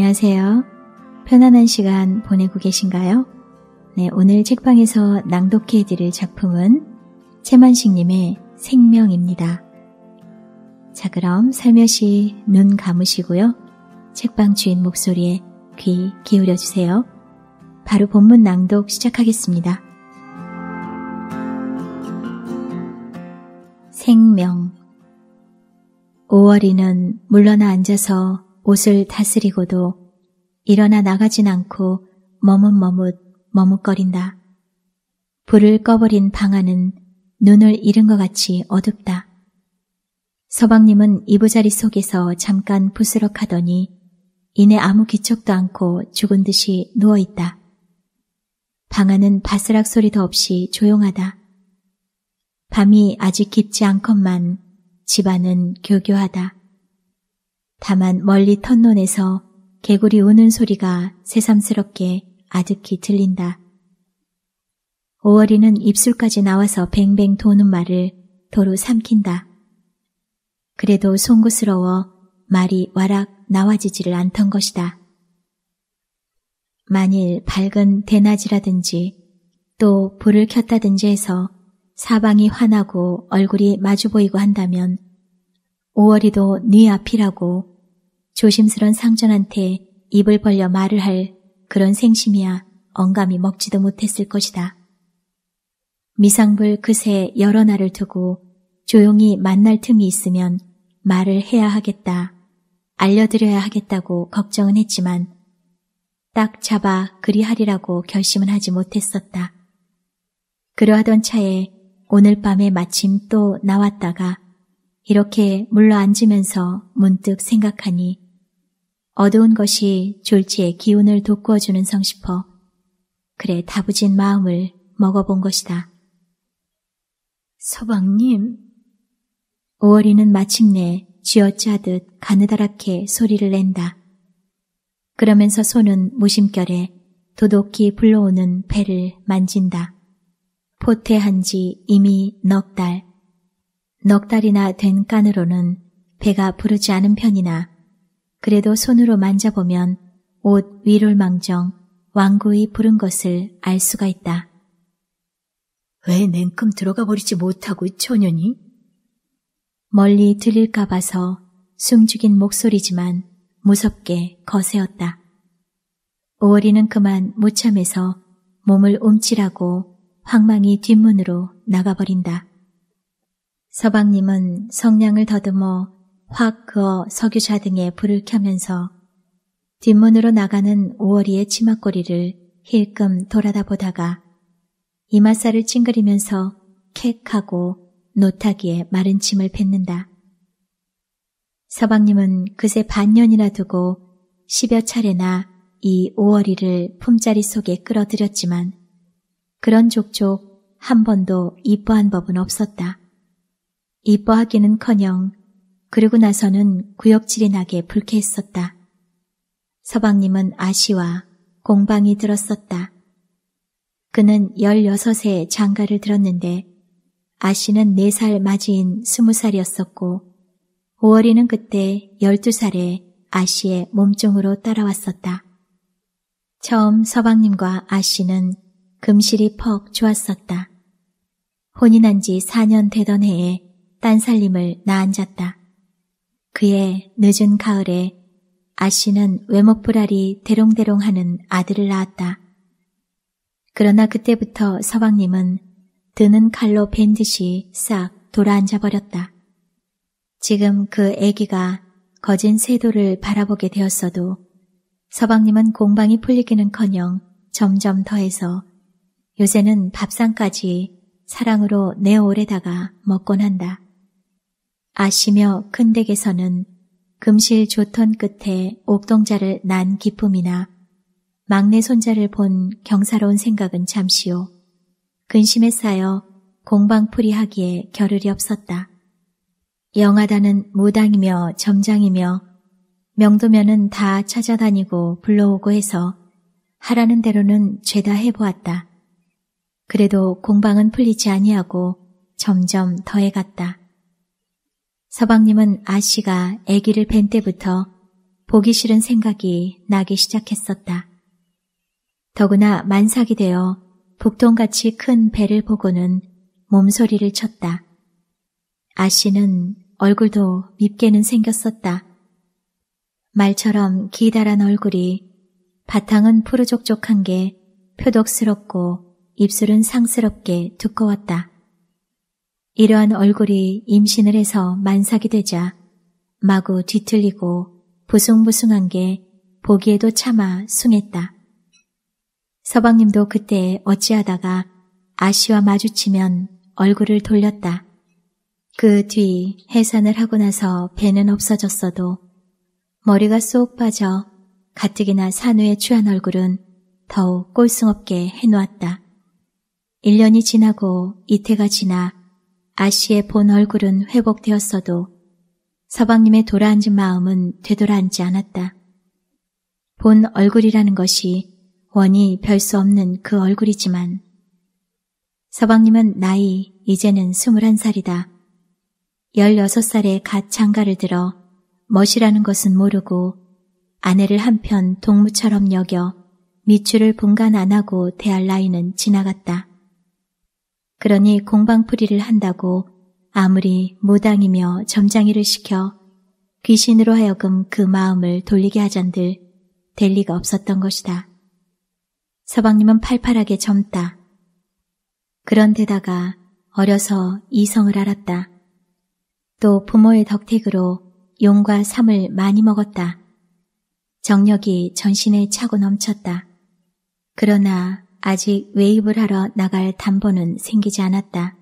안녕하세요. 편안한 시간 보내고 계신가요? 네, 오늘 책방에서 낭독해드릴 작품은 채만식님의 생명입니다. 자, 그럼 살며시 눈 감으시고요. 책방 주인 목소리에 귀 기울여 주세요. 바로 본문 낭독 시작하겠습니다. 생명 5월이는 물러나 앉아서 옷을 다스리고도 일어나 나가진 않고 머뭇머뭇 머뭇거린다. 불을 꺼버린 방 안은 눈을 잃은 것 같이 어둡다. 서방님은 이부자리 속에서 잠깐 부스럭하더니 이내 아무 기척도 않고 죽은 듯이 누워있다. 방 안은 바스락 소리도 없이 조용하다. 밤이 아직 깊지 않건만 집안은 교교하다. 다만 멀리 턴논에서 개구리 우는 소리가 새삼스럽게 아득히 들린다. 오월이는 입술까지 나와서 뱅뱅 도는 말을 도로 삼킨다. 그래도 송구스러워 말이 와락 나와지지를 않던 것이다. 만일 밝은 대낮이라든지 또 불을 켰다든지 해서 사방이 환하고 얼굴이 마주 보이고 한다면 오월이도 네 앞이라고 조심스런 상전한테 입을 벌려 말을 할 그런 생심이야 언감이 먹지도 못했을 것이다. 미상불 그새 여러 날을 두고 조용히 만날 틈이 있으면 말을 해야 하겠다, 알려드려야 하겠다고 걱정은 했지만 딱 잡아 그리하리라고 결심은 하지 못했었다. 그러하던 차에 오늘 밤에 마침 또 나왔다가 이렇게 물러 앉으면서 문득 생각하니 어두운 것이 졸지에 기운을 돋구어주는 성싶어 그래 다부진 마음을 먹어본 것이다. 서방님. 오월이는 마침내 쥐어짜듯 가느다랗게 소리를 낸다. 그러면서 손은 무심결에 도독히 불러오는 배를 만진다. 포태한 지 이미 넉 달, 넉 달이나 된간으로는 배가 부르지 않은 편이나 그래도 손으로 만져보면 옷 위롤망정 왕구이 부른 것을 알 수가 있다. 왜 냉큼 들어가 버리지 못하고 초년이? 멀리 들릴까 봐서 숨죽인 목소리지만 무섭게 거세었다. 오월이는 그만 무참해서 몸을 움찔하고 황망히 뒷문으로 나가버린다. 서방님은 성냥을 더듬어 확 그어 석유차 등에 불을 켜면서 뒷문으로 나가는 오월이의 치마꼬리를 힐끔 돌아다 보다가 이마살을 찡그리면서 캑하고 노타기에 마른 침을 뱉는다. 서방님은 그새 반년이나 두고 십여 차례나 이 오월이를 품자리 속에 끌어들였지만 그런 족족 한 번도 이뻐한 법은 없었다. 이뻐하기는커녕 그리고 나서는 구역질이 나게 불쾌했었다. 서방님은 아시와 공방이 들었었다. 그는 16세 장가를 들었는데 아씨는 4살 맞이인 20살이었었고 5월이는 그때 12살에 아씨의 몸종으로 따라왔었다. 처음 서방님과 아씨는 금실이 퍽 좋았었다. 혼인한 지 4년 되던 해에 딴살림을 나앉았다. 그의 늦은 가을에 아씨는 외목불알이 대롱대롱 하는 아들을 낳았다. 그러나 그때부터 서방님은 드는 칼로 벤 듯이 싹 돌아앉아 버렸다. 지금 그애기가 거진 세도를 바라보게 되었어도 서방님은 공방이 풀리기는커녕 점점 더해서 요새는 밥상까지 사랑으로 내오래다가 먹곤 한다. 아시며 큰 댁에서는 금실 조턴 끝에 옥동자를 난기쁨이나 막내 손자를 본 경사로운 생각은 잠시요. 근심에 쌓여 공방풀이 하기에 겨를이 없었다. 영하다는 무당이며 점장이며 명도면은 다 찾아다니고 불러오고 해서 하라는 대로는 죄다 해보았다. 그래도 공방은 풀리지 아니하고 점점 더해갔다. 서방님은 아씨가 아기를 뵌 때부터 보기 싫은 생각이 나기 시작했었다. 더구나 만삭이 되어 북동같이 큰 배를 보고는 몸소리를 쳤다. 아씨는 얼굴도 밉게는 생겼었다. 말처럼 기다란 얼굴이 바탕은 푸르족족한 게 표독스럽고 입술은 상스럽게 두꺼웠다. 이러한 얼굴이 임신을 해서 만삭이 되자 마구 뒤틀리고 부숭부숭한 게 보기에도 참아 숭했다. 서방님도 그때 어찌하다가 아씨와 마주치면 얼굴을 돌렸다. 그 뒤 해산을 하고 나서 배는 없어졌어도 머리가 쏙 빠져 가뜩이나 산후에 취한 얼굴은 더욱 꼴승없게 해놓았다. 1년이 지나고 이태가 지나 아씨의 본 얼굴은 회복되었어도 서방님의 돌아앉은 마음은 되돌아앉지 않았다. 본 얼굴이라는 것이 원이 별 수 없는 그 얼굴이지만 서방님은 나이 이제는 21살이다. 16살에 갓 장가를 들어 멋이라는 것은 모르고 아내를 한편 동무처럼 여겨 미추를 분간 안 하고 대할 나이는 지나갔다. 그러니 공방풀이를 한다고 아무리 무당이며 점장이를 시켜 귀신으로 하여금 그 마음을 돌리게 하잔들 될 리가 없었던 것이다. 서방님은 팔팔하게 젊다. 그런데다가 어려서 이성을 알았다. 또 부모의 덕택으로 용과 삼을 많이 먹었다. 정력이 전신에 차고 넘쳤다. 그러나 아직 외입을 하러 나갈 담보는 생기지 않았다.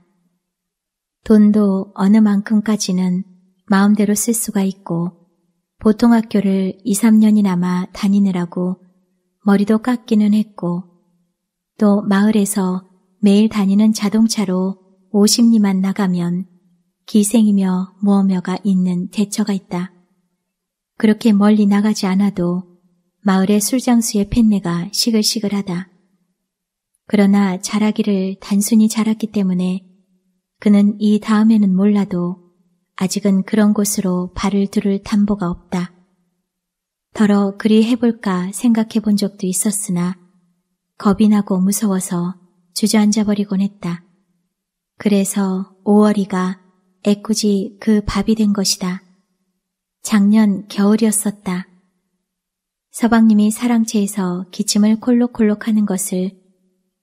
돈도 어느 만큼까지는 마음대로 쓸 수가 있고 보통 학교를 2, 3년이나마 다니느라고 머리도 깎기는 했고 또 마을에서 매일 다니는 자동차로 50리만 나가면 기생이며 무엇며가 있는 대처가 있다. 그렇게 멀리 나가지 않아도 마을의 술장수의 팬내가 시글시글하다. 그러나 자라기를 단순히 자랐기 때문에 그는 이 다음에는 몰라도 아직은 그런 곳으로 발을 두를 담보가 없다. 더러 그리 해볼까 생각해 본 적도 있었으나 겁이 나고 무서워서 주저앉아 버리곤 했다. 그래서 5월이가 애꿎이 그 밥이 된 것이다. 작년 겨울이었었다. 서방님이 사랑채에서 기침을 콜록콜록 하는 것을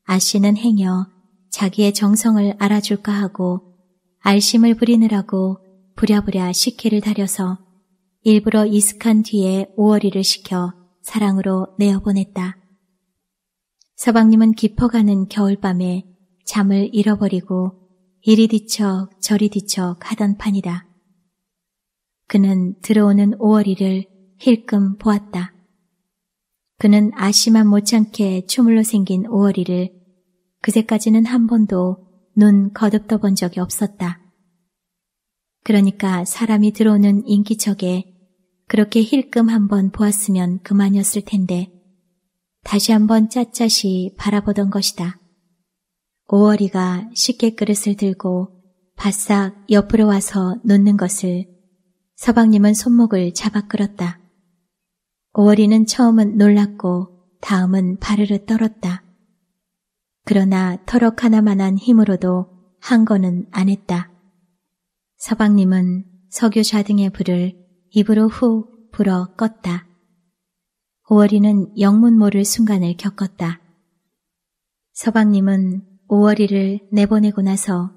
아씨는 행여 자기의 정성을 알아줄까 하고 알심을 부리느라고 부랴부랴 식혜를 다려서 일부러 이숙한 뒤에 오월이를 시켜 사랑으로 내어보냈다. 서방님은 깊어가는 겨울밤에 잠을 잃어버리고 이리 뒤척 저리 뒤척 하던 판이다. 그는 들어오는 오월이를 힐끔 보았다. 그는 아씨만 못참게 추물로 생긴 오월이를 그제까지는 한 번도 눈 거듭떠본 적이 없었다. 그러니까 사람이 들어오는 인기척에 그렇게 힐끔 한 번 보았으면 그만이었을 텐데 다시 한번 짜짜시 바라보던 것이다. 오월이가 식혜 그릇을 들고 바싹 옆으로 와서 놓는 것을 서방님은 손목을 잡아 끌었다. 오월이는 처음은 놀랐고 다음은 바르르 떨었다. 그러나 터럭 하나만한 힘으로도 한 거는 안 했다. 서방님은 석유차 등의 불을 입으로 후 불어 껐다. 오월이는 영문 모를 순간을 겪었다. 서방님은 오월이를 내보내고 나서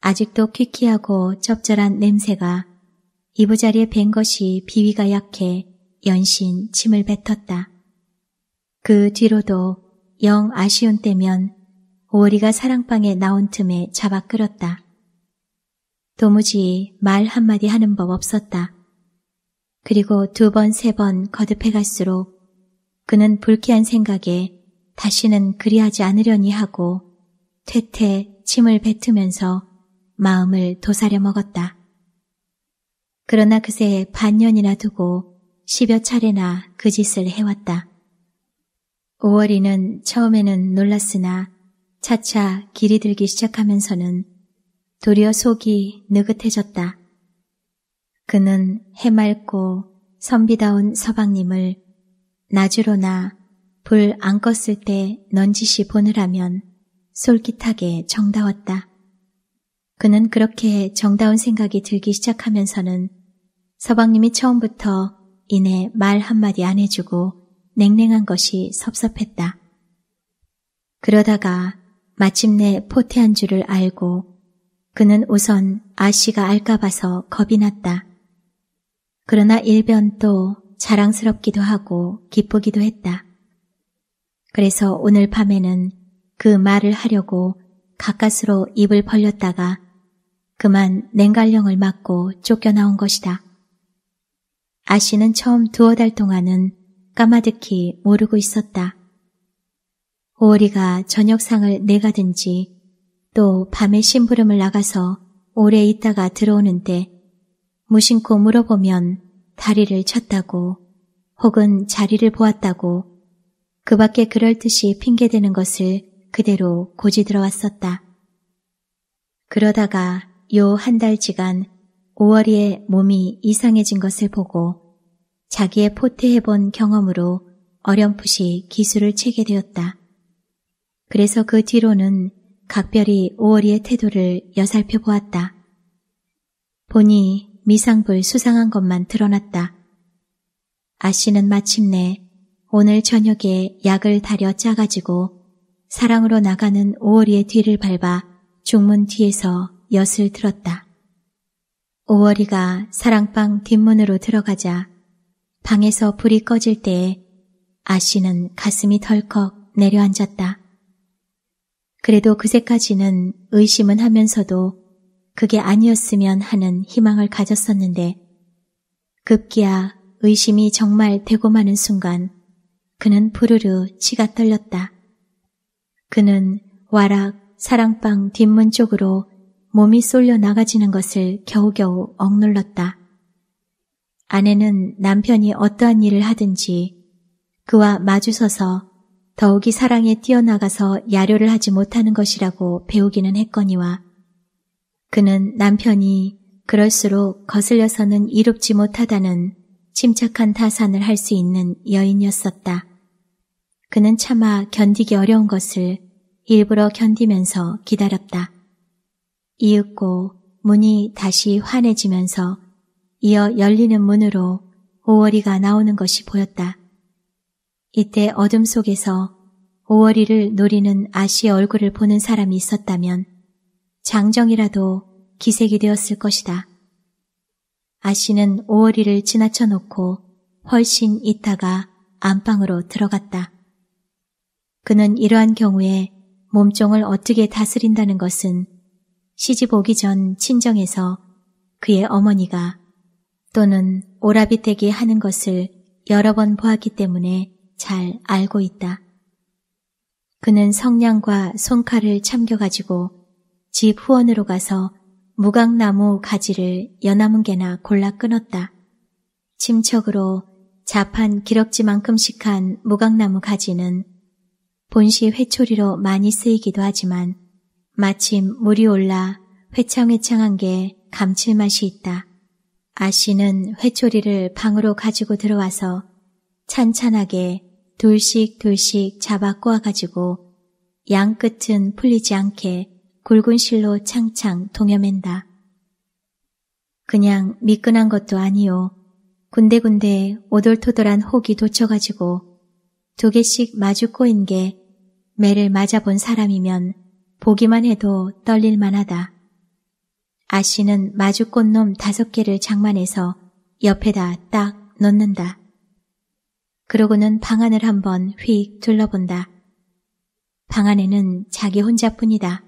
아직도 퀴퀴하고 쩝절한 냄새가 이부자리에 뵌 것이 비위가 약해 연신 침을 뱉었다. 그 뒤로도 영 아쉬운 때면 오월이가 사랑방에 나온 틈에 잡아 끌었다. 도무지 말 한마디 하는 법 없었다. 그리고 두 번, 세 번 거듭해갈수록 그는 불쾌한 생각에 다시는 그리하지 않으려니 하고 퇴퇴 침을 뱉으면서 마음을 도사려 먹었다. 그러나 그새 반년이나 두고 십여 차례나 그 짓을 해왔다. 5월이는 처음에는 놀랐으나 차차 길이 들기 시작하면서는 도리어 속이 느긋해졌다. 그는 해맑고 선비다운 서방님을 나주로나 불 안 껐을 때 넌지시 보느라면 솔깃하게 정다웠다. 그는 그렇게 정다운 생각이 들기 시작하면서는 서방님이 처음부터 이내 말 한마디 안 해주고 냉랭한 것이 섭섭했다. 그러다가 마침내 포태한 줄을 알고 그는 우선 아씨가 알까 봐서 겁이 났다. 그러나 일변 또 자랑스럽기도 하고 기쁘기도 했다. 그래서 오늘 밤에는 그 말을 하려고 가까스로 입을 벌렸다가 그만 냉갈령을 맞고 쫓겨나온 것이다. 아씨는 처음 두어 달 동안은 까마득히 모르고 있었다. 오리가 저녁상을 내가든 지또 밤에 심부름을 나가서 오래 있다가 들어오는데 무심코 물어보면 다리를 쳤다고 혹은 자리를 보았다고 그 밖에 그럴듯이 핑계대는 것을 그대로 고지 들어왔었다. 그러다가 요 한 달지간 오월이의 몸이 이상해진 것을 보고 자기의 포트해본 경험으로 어렴풋이 기술을 채게 되었다 그래서 그 뒤로는 각별히 오월이의 태도를 여살펴 보았다. 보니 미상불 수상한 것만 드러났다. 아씨는 마침내 오늘 저녁에 약을 다려 짜가지고 사랑으로 나가는 오월이의 뒤를 밟아 중문 뒤에서 엿을 들었다. 오월이가 사랑방 뒷문으로 들어가자 방에서 불이 꺼질 때에 아씨는 가슴이 덜컥 내려앉았다. 그래도 그새까지는 의심은 하면서도 그게 아니었으면 하는 희망을 가졌었는데 급기야 의심이 정말 되고 마는 순간 그는 부르르 치가 떨렸다. 그는 와락 사랑방 뒷문 쪽으로 몸이 쏠려 나가지는 것을 겨우겨우 억눌렀다. 아내는 남편이 어떠한 일을 하든지 그와 마주서서 더욱이 사랑에 뛰어나가서 야료를 하지 못하는 것이라고 배우기는 했거니와 그는 남편이 그럴수록 거슬려서는 이롭지 못하다는 침착한 타산을 할 수 있는 여인이었었다. 그는 차마 견디기 어려운 것을 일부러 견디면서 기다렸다. 이윽고 문이 다시 환해지면서 이어 열리는 문으로 오월이가 나오는 것이 보였다. 이때 어둠 속에서 오월이를 노리는 아씨의 얼굴을 보는 사람이 있었다면 장정이라도 기색이 되었을 것이다. 아씨는 오월이를 지나쳐 놓고 훨씬 있다가 안방으로 들어갔다. 그는 이러한 경우에 몸종을 어떻게 다스린다는 것은 시집 오기 전 친정에서 그의 어머니가 또는 오라비택이 하는 것을 여러 번 보았기 때문에 잘 알고 있다. 그는 성냥과 송칼을 참겨가지고 집 후원으로 가서 무강나무 가지를 여나문 개나 골라 끊었다. 침척으로 자판 기럭지만큼씩한 무강나무 가지는 본시 회초리로 많이 쓰이기도 하지만 마침 물이 올라 회창회창한 게 감칠맛이 있다. 아씨는 회초리를 방으로 가지고 들어와서 찬찬하게 둘씩둘씩 잡아 꼬아가지고 양 끝은 풀리지 않게 굵은 실로 창창 동여맨다. 그냥 미끈한 것도 아니요. 군데군데 오돌토돌한 혹이 도쳐가지고 두 개씩 마주 꼬인 게 매를 맞아본 사람이면 보기만 해도 떨릴만하다. 아씨는 마주꽃놈 다섯 개를 장만해서 옆에다 딱 놓는다. 그러고는 방 안을 한번 휙 둘러본다. 방 안에는 자기 혼자뿐이다.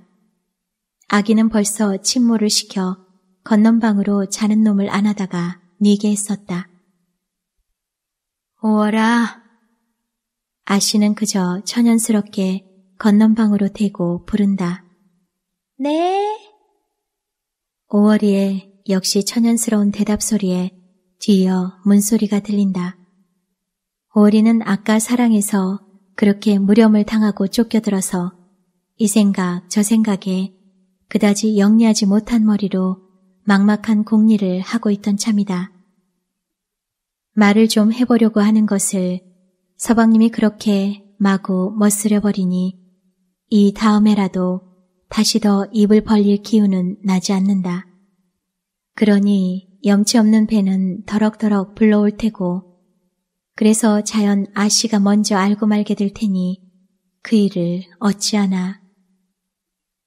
아기는 벌써 침몰을 시켜 건넌방으로 자는 놈을 안 하다가 니게 했었다. 오어라! 아씨는 그저 천연스럽게 건넌방으로 대고 부른다. 네! 오월이에 역시 천연스러운 대답 소리에 뒤이어 문소리가 들린다. 오월이는 아까 사랑해서 그렇게 무렴을 당하고 쫓겨들어서 이 생각 저 생각에 그다지 영리하지 못한 머리로 막막한 공리를 하고 있던 참이다. 말을 좀 해보려고 하는 것을 서방님이 그렇게 마구 멋스려 버리니 이 다음에라도 다시 더 입을 벌릴 기운은 나지 않는다. 그러니 염치 없는 배는 더럭더럭 불러올 테고 그래서 자연 아씨가 먼저 알고 말게 될 테니 그 일을 어찌하나.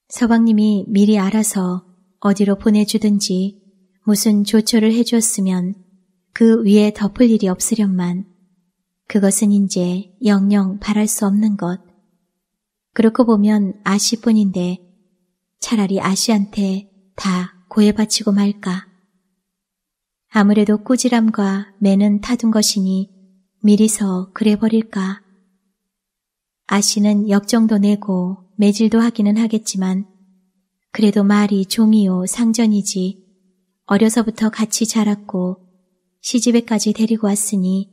서방님이 미리 알아서 어디로 보내주든지 무슨 조처를 해주었으면 그 위에 덮을 일이 없으련만 그것은 이제 영영 바랄 수 없는 것. 그렇고 보면 아씨뿐인데 차라리 아씨한테 다 고해바치고 말까. 아무래도 꾸지람과 매는 타둔 것이니 미리서 그래버릴까. 아씨는 역정도 내고 매질도 하기는 하겠지만 그래도 말이 종이요 상전이지 어려서부터 같이 자랐고 시집에까지 데리고 왔으니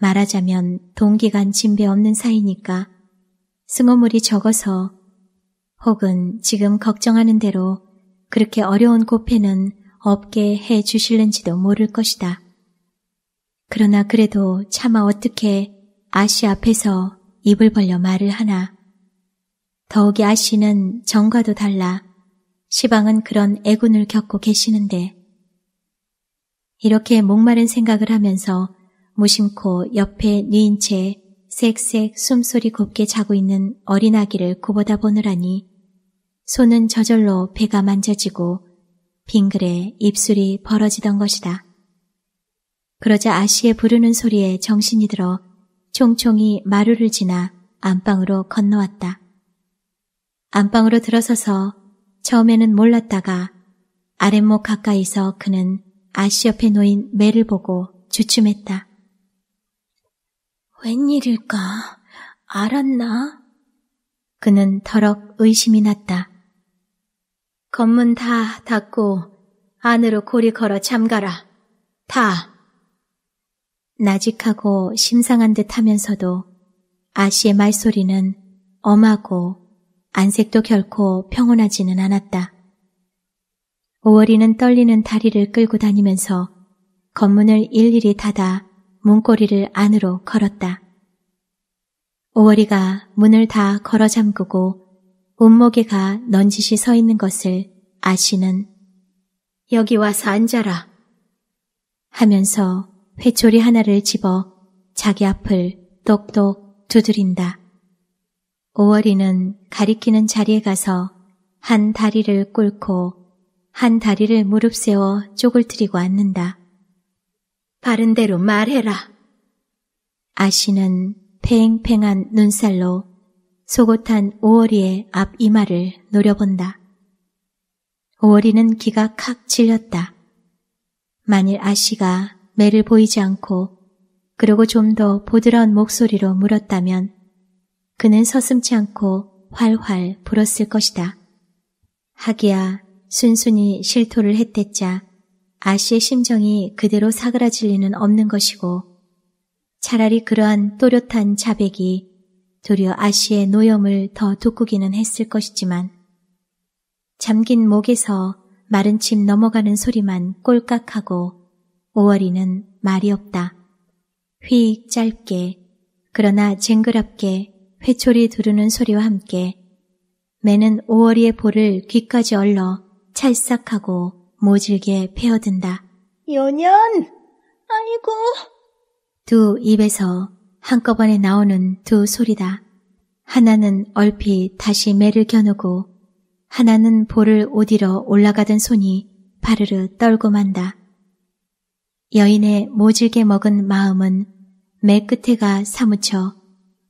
말하자면 동기간 진배 없는 사이니까 승호물이 적어서 혹은 지금 걱정하는 대로 그렇게 어려운 고패는 없게 해 주실는지도 모를 것이다. 그러나 그래도 차마 어떻게 아씨 앞에서 입을 벌려 말을 하나. 더욱이 아씨는 정과도 달라 시방은 그런 애군을 겪고 계시는데 이렇게 목마른 생각을 하면서 무심코 옆에 뉘인 채 쌕쌕 숨소리 곱게 자고 있는 어린아기를 고보다 보느라니 손은 저절로 배가 만져지고 빙글에 입술이 벌어지던 것이다. 그러자 아씨의 부르는 소리에 정신이 들어 총총이 마루를 지나 안방으로 건너왔다. 안방으로 들어서서 처음에는 몰랐다가 아랫목 가까이서 그는 아씨 옆에 놓인 매를 보고 주춤했다. 웬일일까? 알았나? 그는 더럭 의심이 났다. 검문 다 닫고 안으로 고리 걸어 잠가라. 다. 나직하고 심상한 듯 하면서도 아씨의 말소리는 엄하고 안색도 결코 평온하지는 않았다. 오월이는 떨리는 다리를 끌고 다니면서 검문을 일일이 닫아 문고리를 안으로 걸었다. 오월이가 문을 다 걸어 잠그고 몸목에가 넌지시 서 있는 것을 아시는 여기 와서 앉아라 하면서 회초리 하나를 집어 자기 앞을 똑똑 두드린다. 오월이는 가리키는 자리에 가서 한 다리를 꿇고 한 다리를 무릎세워 쪽을 들이고 앉는다. 바른 대로 말해라. 아시는 팽팽한 눈살로 속옷한 오월이의 앞 이마를 노려본다. 오월이는 기가 칵 질렸다. 만일 아씨가 매를 보이지 않고 그러고 좀 더 보드러운 목소리로 물었다면 그는 서슴치 않고 활활 불었을 것이다. 하기야 순순히 실토를 했댔자 아씨의 심정이 그대로 사그라질 리는 없는 것이고 차라리 그러한 또렷한 자백이 도리어 아씨의 노염을 더 돋구기는 했을 것이지만 잠긴 목에서 마른 침 넘어가는 소리만 꼴깍하고 오월이는 말이 없다. 휙 짧게 그러나 쟁그럽게 회초리 두르는 소리와 함께 매는 오월이의 볼을 귀까지 얼러 찰싹하고 모질게 베어든다 연연! 아이고! 두 입에서 한꺼번에 나오는 두 소리다. 하나는 얼핏 다시 매를 겨누고 하나는 볼을 오디러 올라가던 손이 바르르 떨고 만다. 여인의 모질게 먹은 마음은 매 끝에가 사무쳐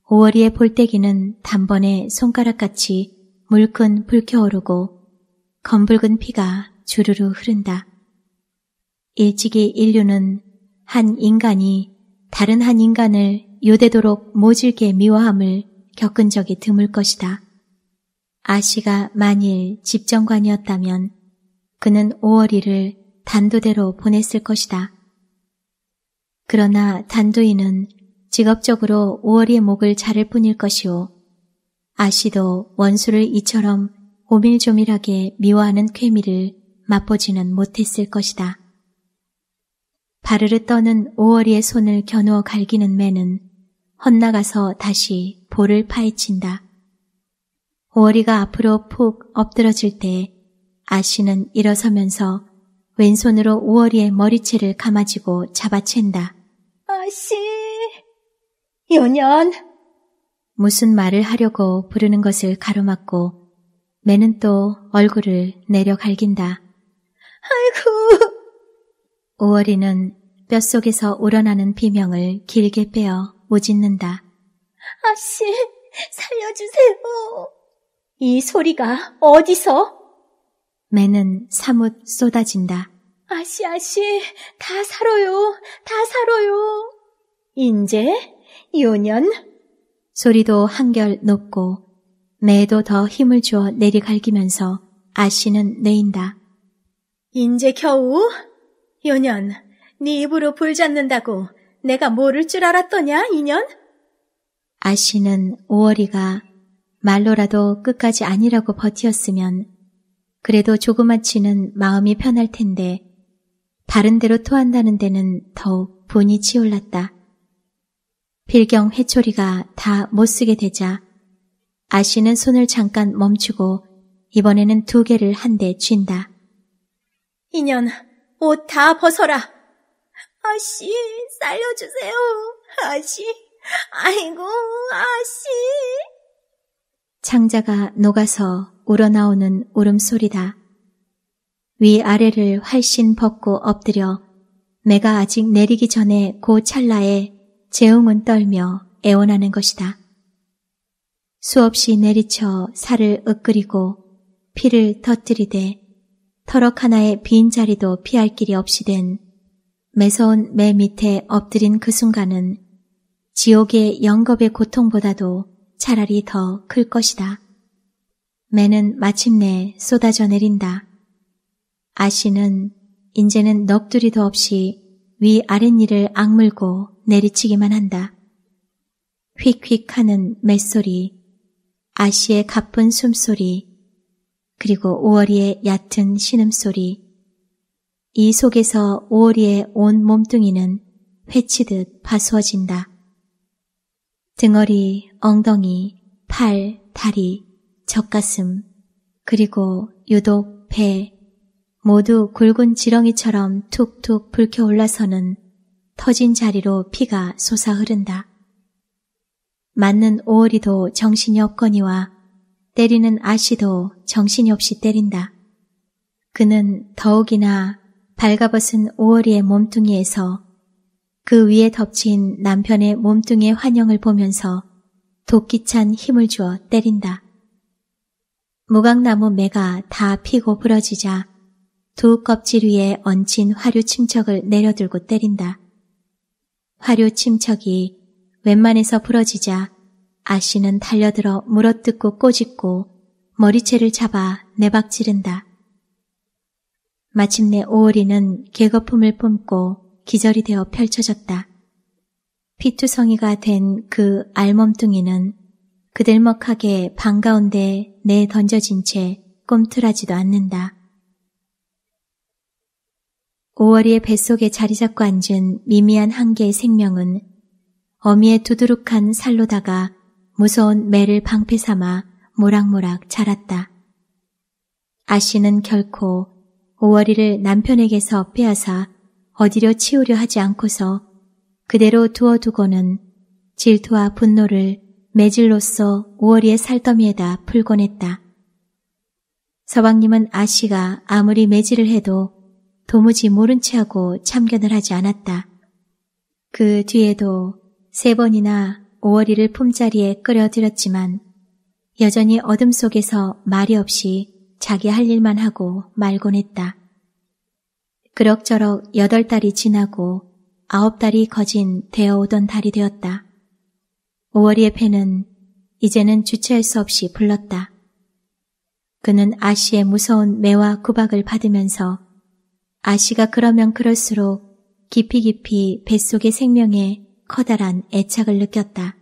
오월이의 볼때기는 단번에 손가락같이 물끈 불켜오르고 검붉은 피가 주르르 흐른다. 일찍이 인류는 한 인간이 다른 한 인간을 요대도록 모질게 미워함을 겪은 적이 드물 것이다. 아씨가 만일 집정관이었다면 그는 5월 이를단두대로 보냈을 것이다. 그러나 단두이는 직업적으로 5월의 이 목을 자를 뿐일 것이오. 아씨도 원수를 이처럼 오밀조밀하게 미워하는 쾌미를 맛보지는 못했을 것이다. 바르르 떠는 오월이의 손을 겨누어 갈기는 매는 헛나가서 다시 볼을 파헤친다. 오어리가 앞으로 푹 엎드러질 때 아씨는 일어서면서 왼손으로 오어리의 머리채를 감아지고 잡아챈다. 아씨! 연연! 무슨 말을 하려고 부르는 것을 가로막고 매는 또 얼굴을 내려갈긴다. 아이고! 오월이는 뼛속에서 우러나는 비명을 길게 빼어 오짖는다. 아씨, 살려주세요. 이 소리가 어디서? 매는 사뭇 쏟아진다. 아씨, 아씨, 다 살아요. 다 살아요. 인제, 요년. 소리도 한결 높고 매도 더 힘을 주어 내리갈기면서 아씨는 내인다. 인제 겨우? 요년, 네 입으로 불 잡는다고 내가 모를 줄 알았더냐, 인연? 아씨는 오월이가 말로라도 끝까지 아니라고 버티었으면 그래도 조그마치는 마음이 편할 텐데 다른 데로 토한다는 데는 더욱 분이 치올랐다. 필경 회초리가 다 못쓰게 되자 아씨는 손을 잠깐 멈추고 이번에는 두 개를 한 대 쥔다. 인연, 옷 다 벗어라. 아씨, 살려주세요. 아씨, 아이고, 아씨. 창자가 녹아서 우러나오는 울음소리다. 위아래를 훨씬 벗고 엎드려 매가 아직 내리기 전에 고 찰나에 재웅은 떨며 애원하는 것이다. 수없이 내리쳐 살을 으끌이고 피를 터뜨리되 터럭 하나의 빈 자리도 피할 길이 없이 된 매서운 매 밑에 엎드린 그 순간은 지옥의 영겁의 고통보다도 차라리 더 클 것이다. 매는 마침내 쏟아져 내린다. 아씨는 이제는 넋두리도 없이 위아랫니를 악물고 내리치기만 한다. 휙휙 하는 맷소리, 아씨의 가쁜 숨소리, 그리고 오월이의 얕은 신음소리, 이 속에서 오리의 온 몸뚱이는 회치듯 파수어진다. 등어리, 엉덩이, 팔, 다리, 젖가슴, 그리고 유독 배, 모두 굵은 지렁이처럼 툭툭 불켜 올라서는 터진 자리로 피가 솟아 흐른다. 맞는 오월이도 정신이 없거니와 때리는 아씨도 정신이 없이 때린다. 그는 더욱이나 발가벗은 오월이의 몸뚱이에서 그 위에 덮친 남편의 몸뚱이의 환영을 보면서 도끼찬 힘을 주어 때린다. 무각나무 매가 다 피고 부러지자 두 껍질 위에 얹힌 화류 침척을 내려들고 때린다. 화류 침척이 웬만해서 부러지자 아씨는 달려들어 물어뜯고 꼬집고 머리채를 잡아 내박 지른다. 마침내 오월이는 개거품을 뿜고 기절이 되어 펼쳐졌다. 피투성이가 된 그 알몸뚱이는 그들먹하게 방 가운데 내 던져진 채꿈틀하지도 않는다. 오월이의 뱃속에 자리 잡고 앉은 미미한 한 개의 생명은 어미의 두두룩한 살로다가 무서운 매를 방패 삼아 모락모락 자랐다. 아씨는 결코 오월이를 남편에게서 빼앗아 어디로 치우려 하지 않고서 그대로 두어두고는 질투와 분노를 매질로써 오월이의 살더미에다 풀곤 했다. 서방님은 아씨가 아무리 매질을 해도 도무지 모른 체하고 참견을 하지 않았다. 그 뒤에도 세 번이나 오월이를 품자리에 끌어들였지만 여전히 어둠 속에서 말이 없이 자기 할 일만 하고 말곤 했다. 그럭저럭 여덟 달이 지나고 아홉 달이 거진 되어오던 달이 되었다. 5월이의 팬은 이제는 주체할 수 없이 불렀다. 그는 아씨의 무서운 매와 구박을 받으면서 아씨가 그러면 그럴수록 깊이 깊이 뱃속의 생명에 커다란 애착을 느꼈다.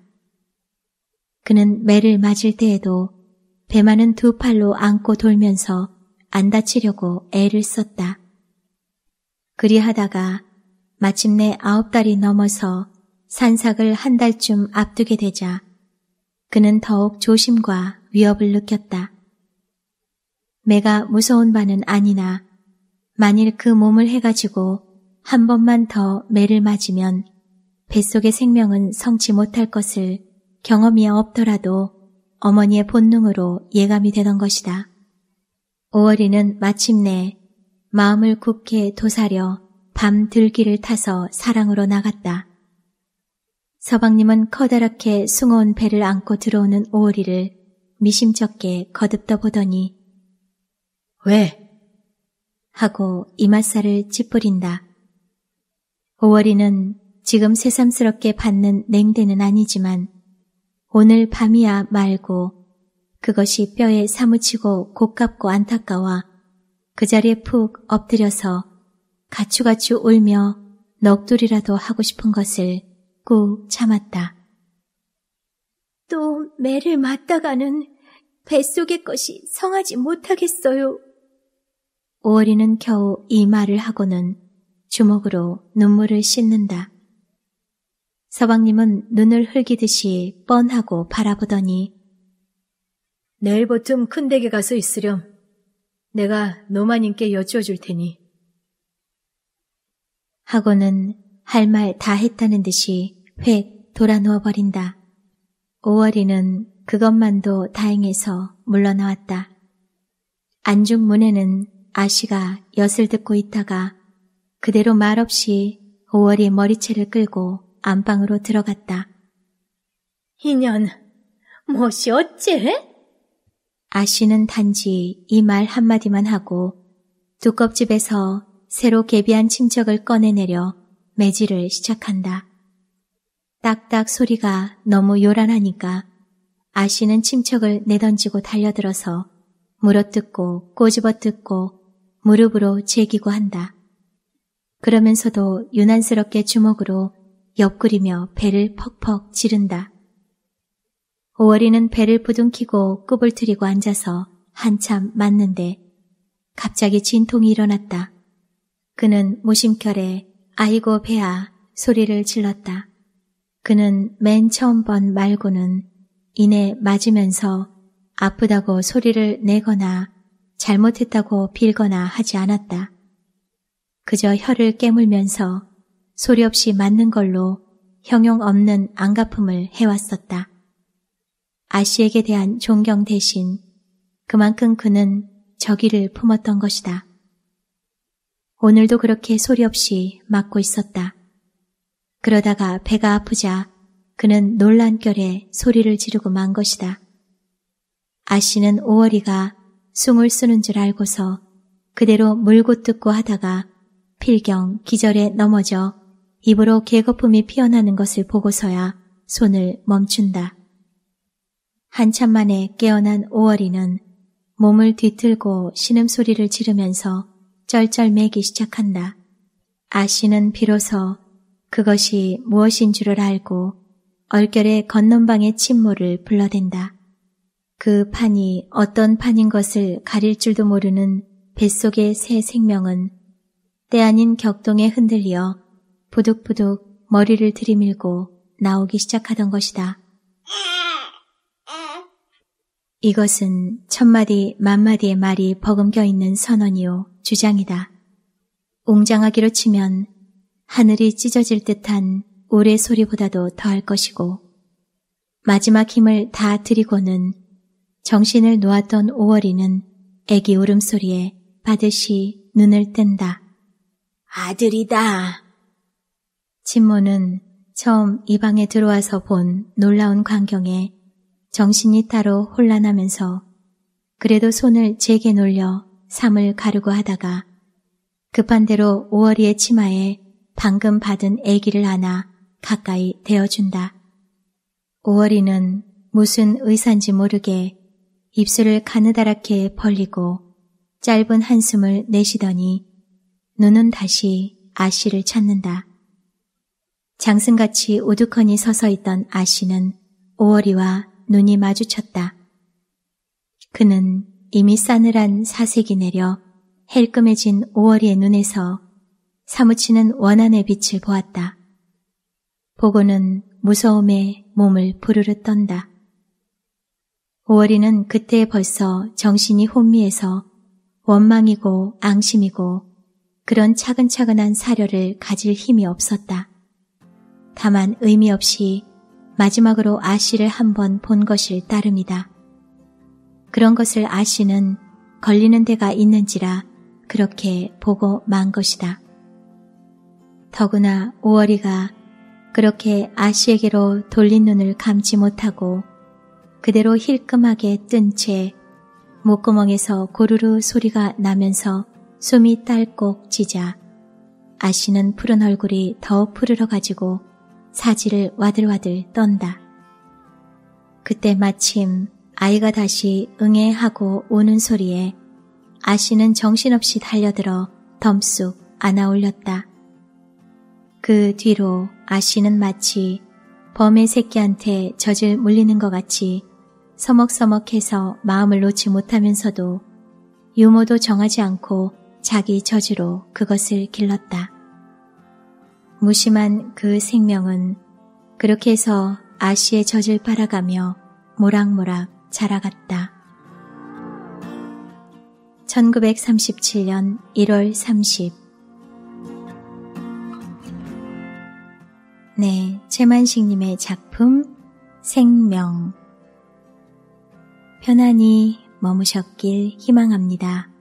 그는 매를 맞을 때에도 배만은 두 팔로 안고 돌면서 안 다치려고 애를 썼다. 그리하다가 마침내 아홉 달이 넘어서 산삭을 한 달쯤 앞두게 되자 그는 더욱 조심과 위협을 느꼈다. 매가 무서운 바는 아니나 만일 그 몸을 해가지고 한 번만 더 매를 맞으면 뱃속의 생명은 성치 못할 것을 경험이 없더라도 어머니의 본능으로 예감이 되던 것이다. 오월이는 마침내 마음을 굳게 도사려 밤 들기를 타서 사랑으로 나갔다. 서방님은 커다랗게 숭어온 배를 안고 들어오는 오월이를 미심쩍게 거듭떠 보더니 왜? 하고 이맛살을 찌푸린다. 오월이는 지금 새삼스럽게 받는 냉대는 아니지만 오늘 밤이야 말고 그것이 뼈에 사무치고 고깝고 안타까워 그 자리에 푹 엎드려서 가추가추 울며 넋두리라도 하고 싶은 것을 꾹 참았다. 또 매를 맞다가는 뱃속의 것이 성하지 못하겠어요. 오월이는 겨우 이 말을 하고는 주먹으로 눈물을 씻는다. 서방님은 눈을 흘기듯이 뻔하고 바라보더니 내일 보틈 큰 댁에 가서 있으렴. 내가 노마님께 여쭈어줄 테니. 하고는 할 말 다 했다는 듯이 획 돌아누워 버린다. 오월이는 그것만도 다행해서 물러나왔다. 안중 문에는 아씨가 엿을 듣고 있다가 그대로 말없이 오월이 머리채를 끌고 안방으로 들어갔다. 인연, 무엇이 어째? 아씨는 단지 이 말 한마디만 하고 두껍집에서 새로 개비한 침척을 꺼내내려 매질을 시작한다. 딱딱 소리가 너무 요란하니까 아씨는 침척을 내던지고 달려들어서 물어뜯고 꼬집어뜯고 무릎으로 제기고 한다. 그러면서도 유난스럽게 주먹으로 옆구리며 배를 퍽퍽 지른다. 오월이는 배를 부둥키고 굽을 들이고 앉아서 한참 맞는데 갑자기 진통이 일어났다. 그는 무심결에 아이고 배야 소리를 질렀다. 그는 맨 처음 번 말고는 이내 맞으면서 아프다고 소리를 내거나 잘못했다고 빌거나 하지 않았다. 그저 혀를 깨물면서 소리 없이 맞는 걸로 형용 없는 안가품을 해왔었다. 아씨에게 대한 존경 대신 그만큼 그는 저기를 품었던 것이다. 오늘도 그렇게 소리 없이 맞고 있었다. 그러다가 배가 아프자 그는 놀란결에 소리를 지르고 만 것이다. 아씨는 오월이가 숨을 쓰는 줄 알고서 그대로 물고 뜯고 하다가 필경 기절에 넘어져 입으로 개거품이 피어나는 것을 보고서야 손을 멈춘다. 한참 만에 깨어난 오월이는 몸을 뒤틀고 신음소리를 지르면서 쩔쩔매기 시작한다. 아씨는 비로소 그것이 무엇인 줄을 알고 얼결에 건넌방의 침모를 불러댄다. 그 판이 어떤 판인 것을 가릴 줄도 모르는 뱃속의 새 생명은 때 아닌 격동에 흔들려 부득부득 머리를 들이밀고 나오기 시작하던 것이다. 이것은 첫마디 만마디의 말이 버금겨 있는 선언이요 주장이다. 웅장하기로 치면 하늘이 찢어질 듯한 오래 소리보다도 더할 것이고 마지막 힘을 다드리고는 정신을 놓았던 오월이는 애기 울음소리에 바듯이 눈을 뜬다. 아들이다. 친모는 처음 이 방에 들어와서 본 놀라운 광경에 정신이 따로 혼란하면서 그래도 손을 제게 놀려 삶을 가르고 하다가 급한 대로 오월이의 치마에 방금 받은 아기를 안아 가까이 대어준다. 오월이는 무슨 의사인지 모르게 입술을 가느다랗게 벌리고 짧은 한숨을 내쉬더니 눈은 다시 아씨를 찾는다. 장승같이 오두커니 서서 있던 아씨는 오월이와 눈이 마주쳤다. 그는 이미 싸늘한 사색이 내려 헬끔해진 오월이의 눈에서 사무치는 원한의 빛을 보았다. 보고는 무서움에 몸을 부르르 떤다. 오월이는 그때 벌써 정신이 혼미해서 원망이고 앙심이고 그런 차근차근한 사려를 가질 힘이 없었다. 다만 의미 없이 마지막으로 아씨를 한번 본 것일 따름이다. 그런 것을 아씨는 걸리는 데가 있는지라 그렇게 보고 만 것이다. 더구나 오월이가 그렇게 아씨에게로 돌린 눈을 감지 못하고 그대로 힐끔하게 뜬 채 목구멍에서 고르르 소리가 나면서 숨이 딸꼭 지자 아씨는 푸른 얼굴이 더 푸르러 가지고 사지를 와들와들 떤다. 그때 마침 아이가 다시 응애 하고 우는 소리에 아씨는 정신없이 달려들어 덤쑥 안아 올렸다. 그 뒤로 아씨는 마치 범의 새끼한테 젖을 물리는 것 같이 서먹서먹해서 마음을 놓지 못하면서도 유모도 정하지 않고 자기 젖으로 그것을 길렀다. 무심한 그 생명은 그렇게 해서 아씨의 젖을 빨아가며 모락모락 자라갔다. 1937년 1월 30. 네, 최만식님의 작품 생명. 편안히 머무셨길 희망합니다.